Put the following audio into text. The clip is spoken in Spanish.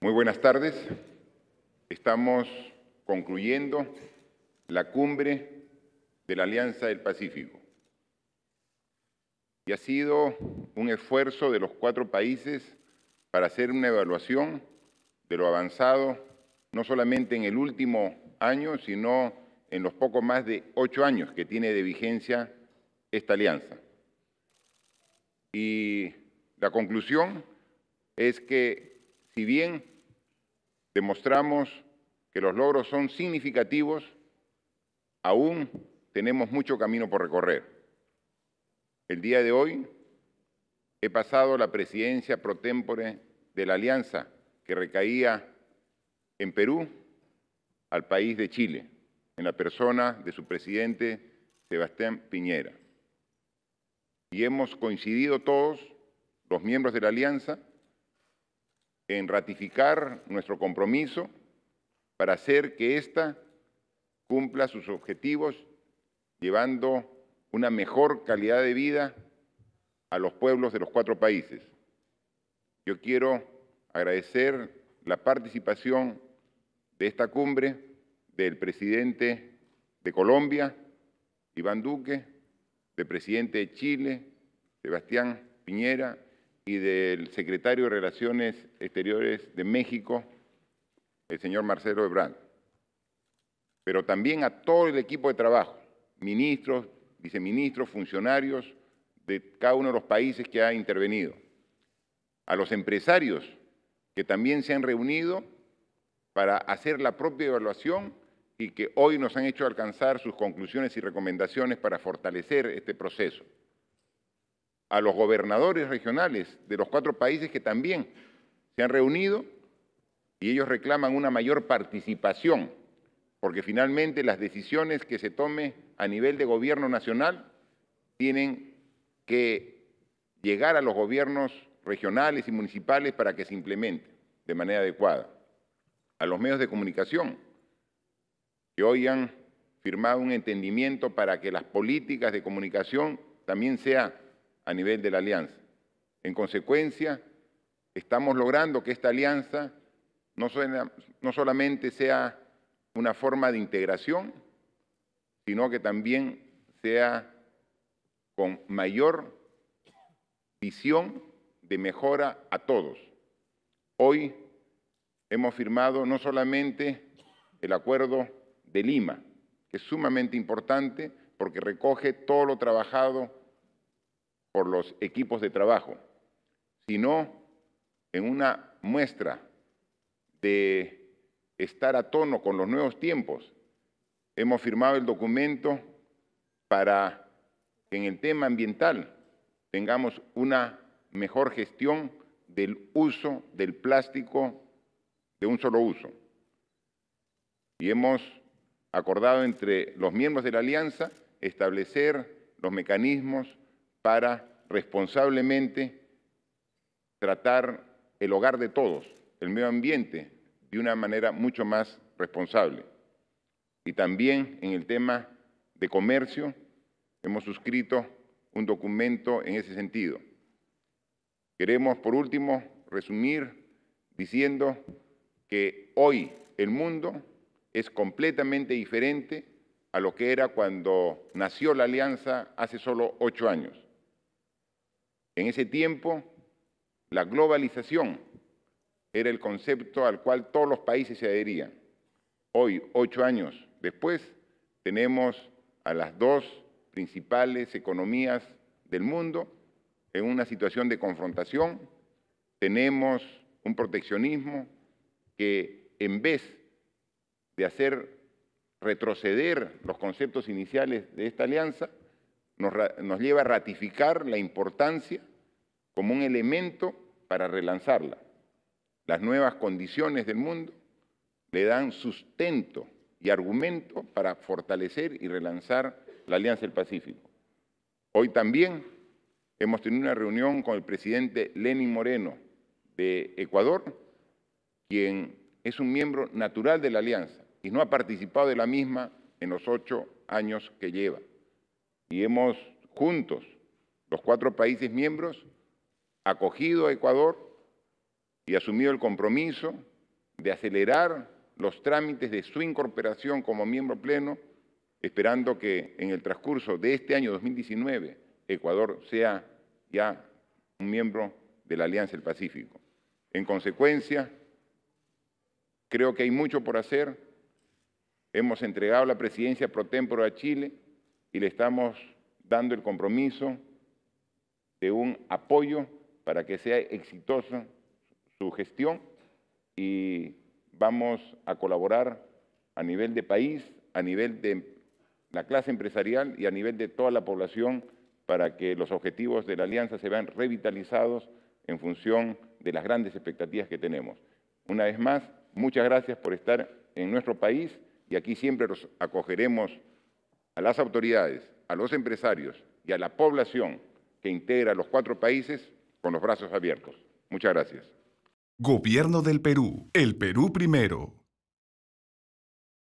Muy buenas tardes. Estamos concluyendo la cumbre de la Alianza del Pacífico. Y ha sido un esfuerzo de los cuatro países para hacer una evaluación de lo avanzado, no solamente en el último año, sino en los poco más de ocho años que tiene de vigencia esta alianza. Y la conclusión es que si bien demostramos que los logros son significativos, aún tenemos mucho camino por recorrer. El día de hoy he pasado la presidencia pro de la alianza que recaía en Perú al país de Chile, en la persona de su presidente Sebastián Piñera. Y hemos coincidido todos, los miembros de la alianza, en ratificar nuestro compromiso para hacer que ésta cumpla sus objetivos, llevando una mejor calidad de vida a los pueblos de los cuatro países. Yo quiero agradecer la participación de esta cumbre del presidente de Colombia, Iván Duque, del presidente de Chile, Sebastián Piñera, y del secretario de Relaciones Exteriores de México, el señor Marcelo Ebrard, pero también a todo el equipo de trabajo, ministros, viceministros, funcionarios de cada uno de los países que ha intervenido, a los empresarios que también se han reunido para hacer la propia evaluación y que hoy nos han hecho alcanzar sus conclusiones y recomendaciones para fortalecer este proceso a los gobernadores regionales de los cuatro países que también se han reunido y ellos reclaman una mayor participación, porque finalmente las decisiones que se tomen a nivel de gobierno nacional tienen que llegar a los gobiernos regionales y municipales para que se implemente de manera adecuada. A los medios de comunicación, que hoy han firmado un entendimiento para que las políticas de comunicación también sean a nivel de la alianza. En consecuencia, estamos logrando que esta alianza no, no solamente sea una forma de integración, sino que también sea con mayor visión de mejora a todos. Hoy hemos firmado no solamente el acuerdo de Lima, que es sumamente importante porque recoge todo lo trabajado por los equipos de trabajo, sino en una muestra de estar a tono con los nuevos tiempos. Hemos firmado el documento para que en el tema ambiental tengamos una mejor gestión del uso del plástico de un solo uso. Y hemos acordado entre los miembros de la alianza establecer los mecanismos para responsablemente tratar el hogar de todos, el medio ambiente, de una manera mucho más responsable. Y también en el tema de comercio hemos suscrito un documento en ese sentido. Queremos, por último, resumir diciendo que hoy el mundo es completamente diferente a lo que era cuando nació la alianza hace solo ocho años. En ese tiempo, la globalización era el concepto al cual todos los países se adherían. Hoy, ocho años después, tenemos a las dos principales economías del mundo en una situación de confrontación. Tenemos un proteccionismo que en vez de hacer retroceder los conceptos iniciales de esta alianza, nos, lleva a ratificar la importancia como un elemento para relanzarla. Las nuevas condiciones del mundo le dan sustento y argumento para fortalecer y relanzar la Alianza del Pacífico. Hoy también hemos tenido una reunión con el presidente Lenín Moreno de Ecuador, quien es un miembro natural de la Alianza y no ha participado de la misma en los ocho años que lleva. Y hemos juntos, los cuatro países miembros, acogido a Ecuador y asumido el compromiso de acelerar los trámites de su incorporación como miembro pleno, esperando que en el transcurso de este año 2019 Ecuador sea ya un miembro de la Alianza del Pacífico. En consecuencia, creo que hay mucho por hacer. Hemos entregado la presidencia pro tempore a Chile y le estamos dando el compromiso de un apoyo para que sea exitosa su gestión y vamos a colaborar a nivel de país, a nivel de la clase empresarial y a nivel de toda la población para que los objetivos de la alianza se vean revitalizados en función de las grandes expectativas que tenemos. Una vez más, muchas gracias por estar en nuestro país y aquí siempre acogeremos a las autoridades, a los empresarios y a la población que integra los cuatro países con los brazos abiertos. Muchas gracias. Gobierno del Perú. El Perú primero.